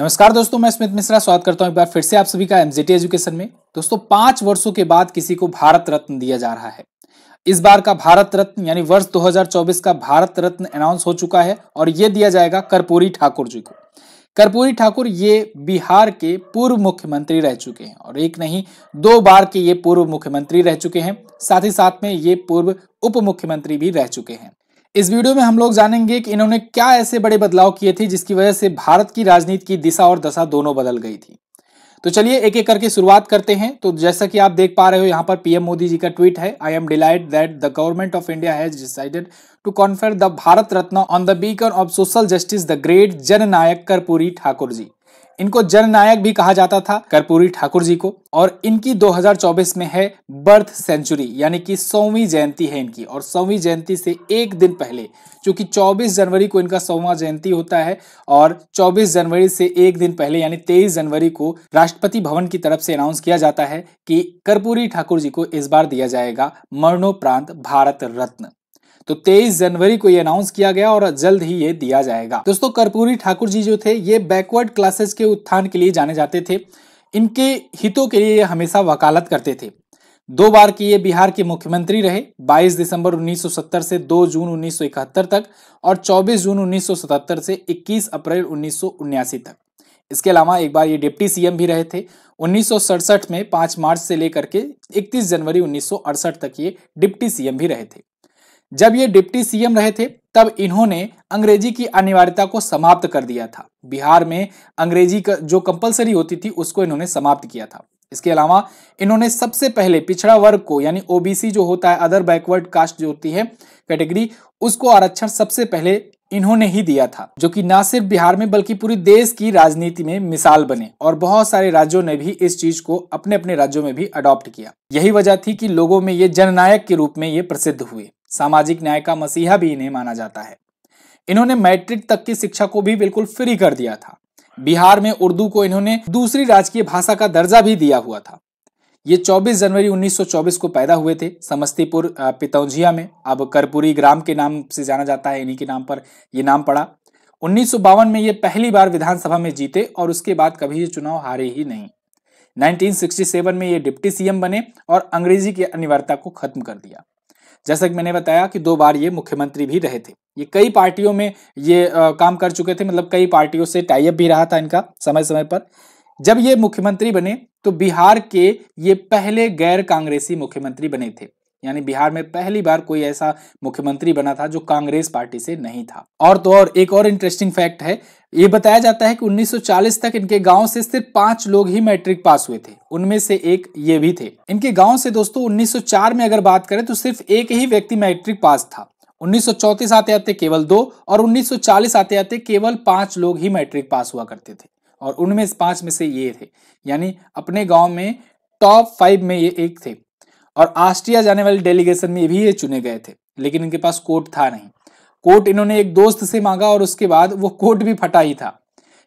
नमस्कार दोस्तों मैं स्मित मिश्रा स्वागत करता हूं एक बार फिर से आप सभी का एमजीटी एजुकेशन में दोस्तों पांच वर्षों के बाद किसी को भारत रत्न दिया जा रहा है इस बार का भारत रत्न यानी वर्ष 2024 का भारत रत्न अनाउंस हो चुका है और ये दिया जाएगा कर्पूरी ठाकुर जी को कर्पूरी ठाकुर ये बिहार के पूर्व मुख्यमंत्री रह चुके हैं और एक नहीं दो बार के ये पूर्व मुख्यमंत्री रह चुके हैं साथ ही साथ में ये पूर्व उप मुख्यमंत्री भी रह चुके हैं इस वीडियो में हम लोग जानेंगे कि इन्होंने क्या ऐसे बड़े बदलाव किए थे जिसकी वजह से भारत की राजनीति की दिशा और दशा दोनों बदल गई थी तो चलिए एक एक करके शुरुआत करते हैं तो जैसा कि आप देख पा रहे हो यहाँ पर पीएम मोदी जी का ट्वीट है I am delight that the government of India has decided to confer the Bharat Ratna on the beacon of social justice the great Nayak Karpoori Thakur ji इनको जननायक भी कहा जाता था कर्पूरी ठाकुर जी को और इनकी 2024 में है बर्थ सेंचुरी यानी कि सौवीं जयंती है इनकी और सौवीं जयंती से एक दिन पहले चूंकि 24 जनवरी को इनका सौवा जयंती होता है और 24 जनवरी से एक दिन पहले यानी 23 जनवरी को राष्ट्रपति भवन की तरफ से अनाउंस किया जाता है कि कर्पूरी ठाकुर जी को इस बार दिया जाएगा मरणोपरांत भारत रत्न तो तेईस जनवरी को ये अनाउंस किया गया और जल्द ही ये दिया जाएगा दोस्तों कर्पूरी ठाकुर जी जो थे ये बैकवर्ड क्लासेस के उत्थान के लिए जाने जाते थे इनके हितों के लिए ये हमेशा वकालत करते थे दो बार की ये बिहार के मुख्यमंत्री रहे 22 दिसंबर 1970 से 2 जून 1971 तक और 24 जून 1977 से 21 अप्रैल उन्नीस तक इसके अलावा एक बार ये डिप्टी सीएम भी रहे थे उन्नीस में 5 मार्च से लेकर के 31 जनवरी उन्नीस तक ये डिप्टी सीएम भी रहे थे जब ये डिप्टी सीएम रहे थे तब इन्होंने अंग्रेजी की अनिवार्यता को समाप्त कर दिया था बिहार में अंग्रेजी का जो कंपलसरी होती थी उसको इन्होंने समाप्त किया था इसके अलावा इन्होंने सबसे पहले पिछड़ा वर्ग को यानी ओबीसी जो होता है अदर बैकवर्ड कास्ट जो होती है कैटेगरी उसको आरक्षण सबसे पहले इन्होंने ही दिया था जो कि ना सिर्फ बिहार में बल्कि पूरी देश की राजनीति में मिसाल बने और बहुत सारे राज्यों ने भी इस चीज को अपने अपने राज्यों में भी अडॉप्ट किया यही वजह थी कि लोगों में ये जननायक के रूप में ये प्रसिद्ध हुए सामाजिक न्याय का मसीहा भी इन्हें माना जाता है इन्होंने मैट्रिक तक की शिक्षा को भी बिल्कुल फ्री कर दिया था बिहार में उर्दू को इन्होंने दूसरी राजकीय भाषा का दर्जा भी दिया हुआ था ये 24 जनवरी 1924 को पैदा हुए थे समस्तीपुर पितौजिया में अब करपुरी ग्राम के नाम से जाना जाता है इन्हीं के नाम पर ये नाम पड़ा उन्नीस में ये पहली बार विधानसभा में जीते और उसके बाद कभी ये चुनाव हारे ही नहीं 1967 में ये डिप्टी सीएम बने और अंग्रेजी की अनिवार्यता को खत्म कर दिया जैसा कि मैंने बताया कि दो बार ये मुख्यमंत्री भी रहे थे ये कई पार्टियों में ये आ, काम कर चुके थे मतलब कई पार्टियों से टाइप भी रहा था इनका समय समय पर जब ये मुख्यमंत्री बने तो बिहार के ये पहले गैर कांग्रेसी मुख्यमंत्री बने थे यानी बिहार में पहली बार कोई ऐसा मुख्यमंत्री बना था जो कांग्रेस पार्टी से नहीं था और तो और एक और इंटरेस्टिंग फैक्ट है ये बताया जाता है कि 1940 तक इनके गांव से सिर्फ पांच लोग ही मैट्रिक पास हुए थे उनमें से एक ये भी थे इनके गांव से दोस्तों 1904 में अगर बात करें तो सिर्फ एक ही व्यक्ति मैट्रिक पास था उन्नीस आते आते केवल दो और उन्नीस आते आते केवल पांच लोग ही मैट्रिक पास हुआ करते थे और उनमें पांच में से ये थे यानी अपने गाँव में टॉप फाइव में ये एक थे और ऑस्ट्रिया जाने वाले डेलीगेशन में भी ये चुने गए थे लेकिन इनके पास कोट था नहीं कोट इन्होंने एक दोस्त से मांगा और उसके बाद वो कोट भी फटा ही था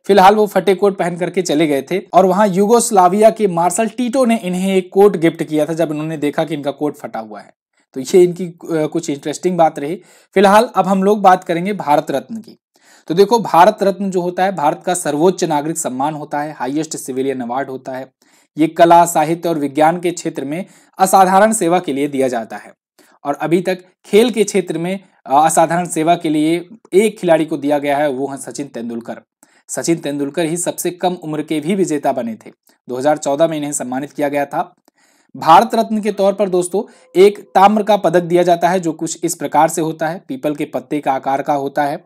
फिलहाल वो फटे कोट पहन करके चले गए थे और वहां युगोस्लाविया के मार्शल टीटो ने इन्हें एक कोट गिफ्ट किया था जब इन्होंने देखा कि इनका कोट फटा हुआ है तो ये इनकी कुछ इंटरेस्टिंग बात रही फिलहाल अब हम लोग बात करेंगे भारत रत्न की तो देखो भारत रत्न जो होता है भारत का सर्वोच्च नागरिक सम्मान होता है हाइएस्ट सिविलियन अवार्ड होता है ये कला साहित्य और विज्ञान के क्षेत्र में असाधारण सेवा के लिए दिया जाता है और अभी तक खेल के क्षेत्र में असाधारण सेवा के लिए एक खिलाड़ी को दिया गया है वो है सचिन तेंदुलकर सचिन तेंदुलकर ही सबसे कम उम्र के भी विजेता बने थे 2014 में इन्हें सम्मानित किया गया था भारत रत्न के तौर पर दोस्तों एक ताम्र का पदक दिया जाता है जो कुछ इस प्रकार से होता है पीपल के पत्ते का आकार का होता है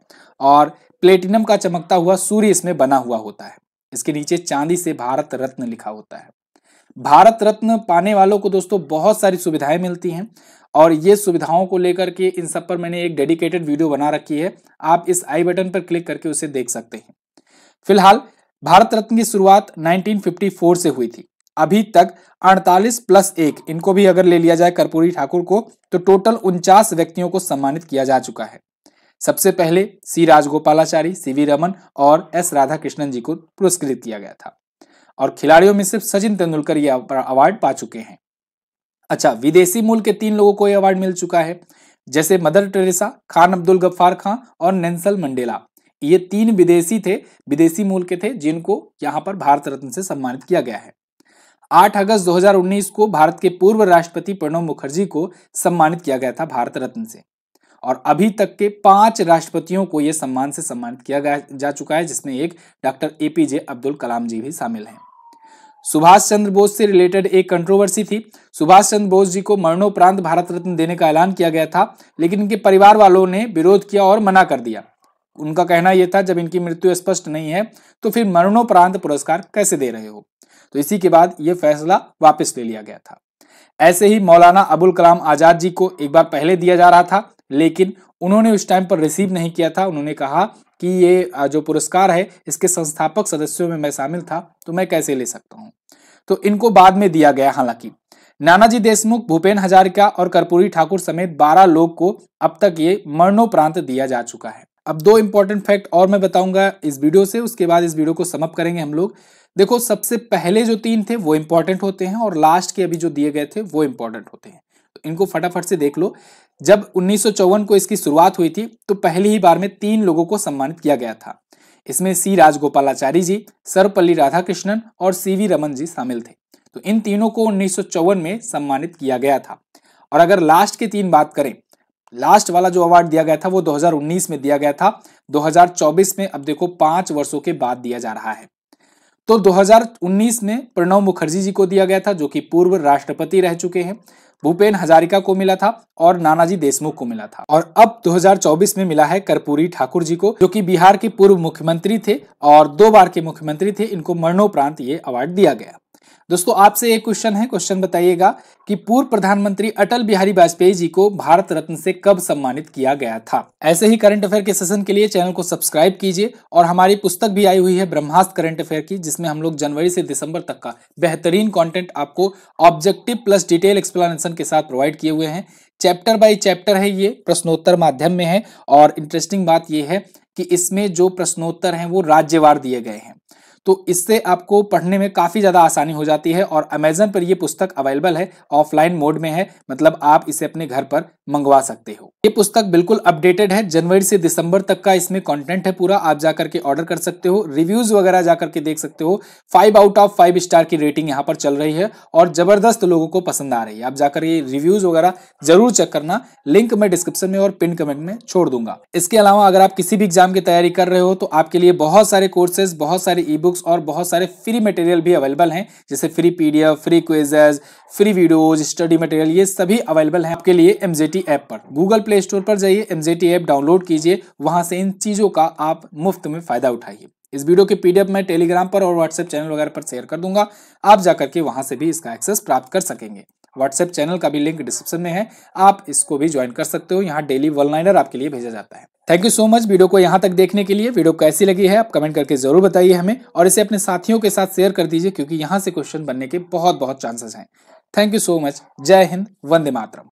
और प्लेटिनम का चमकता हुआ सूर्य इसमें बना हुआ होता है इसके नीचे चांदी से भारत रत्न लिखा होता है भारत रत्न पाने वालों को दोस्तों बहुत सारी सुविधाएं मिलती हैं और ये सुविधाओं को लेकर के इन सब पर मैंने एक डेडिकेटेड वीडियो बना रखी है आप इस आई बटन पर क्लिक करके उसे देख सकते हैं फिलहाल भारत रत्न की शुरुआत 1954 से हुई थी अभी तक 48 प्लस एक इनको भी अगर ले लिया जाए कर्पूरी ठाकुर को तो टोटल उनचास व्यक्तियों को सम्मानित किया जा चुका है सबसे पहले सी राजगोपालाचारी वी रमन और एस राधा कृष्णन जी को पुरस्कृत किया गया था और खिलाड़ियों में सिर्फ सचिन तेंदुलकर ये अवार्ड पा चुके हैं अच्छा विदेशी मूल के तीन लोगों को यह अवार्ड मिल चुका है जैसे मदर टेरेसा खान अब्दुल गफ्फार खां और नेंसल मंडेला ये तीन विदेशी थे विदेशी मूल के थे जिनको यहाँ पर भारत रत्न से सम्मानित किया गया है 8 अगस्त 2019 को भारत के पूर्व राष्ट्रपति प्रणब मुखर्जी को सम्मानित किया गया था भारत रत्न से और अभी तक के पांच राष्ट्रपतियों को यह सम्मान से सम्मानित किया गया जा चुका है जिसमें एक डॉक्टर एपीजे अब्दुल कलाम जी भी शामिल हैं सुभाष चंद्र बोस से रिलेटेड एक कंट्रोवर्सी थी सुभाष चंद्र बोस जी को मरणोपरांत भारत रत्न देने का ऐलान किया गया था लेकिन इनके परिवार वालों ने विरोध किया और मना कर दिया उनका कहना यह था जब इनकी मृत्यु स्पष्ट नहीं है तो फिर मरणोपरांत पुरस्कार कैसे दे रहे हो तो इसी के बाद यह फैसला वापस ले लिया गया था ऐसे ही मौलाना अबुल कलाम आजाद जी को एक बार पहले दिया जा रहा था लेकिन उन्होंने उस टाइम पर रिसीव नहीं किया था उन्होंने कहा कि ये जो पुरस्कार है इसके संस्थापक सदस्यों में मैं शामिल था तो मैं कैसे ले सकता हूँ तो इनको बाद में दिया गया हालांकि नानाजी देशमुख भूपेन हजारिका और कर्पूरी ठाकुर समेत 12 लोग को अब तक ये मरणोपरांत दिया जा चुका है अब दो इंपॉर्टेंट फैक्ट और मैं बताऊंगा इस वीडियो से उसके बाद इस वीडियो को समअप करेंगे हम लोग देखो सबसे पहले जो तीन थे वो इंपॉर्टेंट होते हैं और लास्ट के अभी जो दिए गए थे वो इंपॉर्टेंट होते हैं इनको फटाफट से देख लो जब उन्नीस को इसकी शुरुआत हुई थी तो पहली ही बार में तीन लोगों को सम्मानित किया गया था इसमें सी राजगोपालाचारी जी सर्वपल्ली राधाकृष्णन और सी वी रमन जी शामिल थे तो इन तीनों को उन्नीस में सम्मानित किया गया था और अगर लास्ट की तीन बात करें लास्ट वाला जो अवार्ड दिया गया था वो 2019 में दिया गया था 2024 में अब देखो पांच वर्षों के बाद दिया जा रहा है तो 2019 में प्रणव मुखर्जी जी को दिया गया था जो कि पूर्व राष्ट्रपति रह चुके हैं भूपेन हजारिका को मिला था और नानाजी देशमुख को मिला था और अब 2024 में मिला है कर्पूरी ठाकुर जी को जो कि बिहार के पूर्व मुख्यमंत्री थे और दो बार के मुख्यमंत्री थे इनको मरणोपरांत ये अवार्ड दिया गया दोस्तों आपसे एक क्वेश्चन है क्वेश्चन बताइएगा कि पूर्व प्रधानमंत्री अटल बिहारी वाजपेयी जी को भारत रत्न से कब सम्मानित किया गया था ऐसे ही करंट अफेयर के सेशन के लिए चैनल को सब्सक्राइब कीजिए और हमारी पुस्तक भी आई हुई है ब्रह्मास्त्र करंट अफेयर की जिसमें हम लोग जनवरी से दिसंबर तक का बेहतरीन कॉन्टेंट आपको ऑब्जेक्टिव प्लस डिटेल एक्सप्लेनेशन के साथ प्रोवाइड किए हुए हैं चैप्टर बाई चैप्टर है ये प्रश्नोत्तर माध्यम में है और इंटरेस्टिंग बात यह है कि इसमें जो प्रश्नोत्तर हैं वो राज्यवार दिए गए हैं तो इससे आपको पढ़ने में काफ़ी ज़्यादा आसानी हो जाती है और अमेजन पर यह पुस्तक अवेलेबल है ऑफलाइन मोड में है मतलब आप इसे अपने घर पर मंगवा सकते हो ये पुस्तक बिल्कुल अपडेटेड है जनवरी से दिसंबर तक का इसमें कंटेंट है पूरा आप जाकर के ऑर्डर कर सकते हो रिव्यूज वगैरह जाकर के देख सकते हो five out of five star की रेटिंग यहाँ पर चल रही है और जबरदस्त लोगों को पसंद आ रही है आप जाकर ये रिव्यूज वगैरह जरूर चेक करना लिंक मैं डिस्क्रिप्शन में और पिन कमेंट में छोड़ दूंगा इसके अलावा अगर आप किसी भी एग्जाम की तैयारी कर रहे हो तो आपके लिए बहुत सारे कोर्सेज बहुत सारे ई बुक बुक्स और बहुत सारे फ्री मटेरियल भी अवेलेबल हैं जैसे free PDF free quizzes free videos study material ये सभी अवेलेबल हैं आपके लिए एम ऐप पर गूगल प्ले स्टोर पर जाइए एम ऐप डाउनलोड कीजिए वहाँ से इन चीज़ों का आप मुफ्त में फ़ायदा उठाइए इस वीडियो के पीडीएफ मैं टेलीग्राम पर और व्हाट्सएप चैनल वगैरह पर शेयर कर दूंगा आप जाकर के वहां से भी इसका एक्सेस प्राप्त कर सकेंगे व्हाट्सएप चैनल का भी लिंक डिस्क्रिप्शन में है आप इसको भी ज्वाइन कर सकते हो यहाँ डेली वनलाइनर आपके लिए भेजा जाता है thank you so much video को यहाँ तक देखने के लिए वीडियो कैसी लगी है आप कमेंट करके जरूर बताइए हमें और इसे अपने साथियों के साथ शेयर कर दीजिए क्योंकि यहाँ से क्वेश्चन बनने के बहुत बहुत चांसेस हैं थैंक यू सो मच जय हिंद वंदे मातरम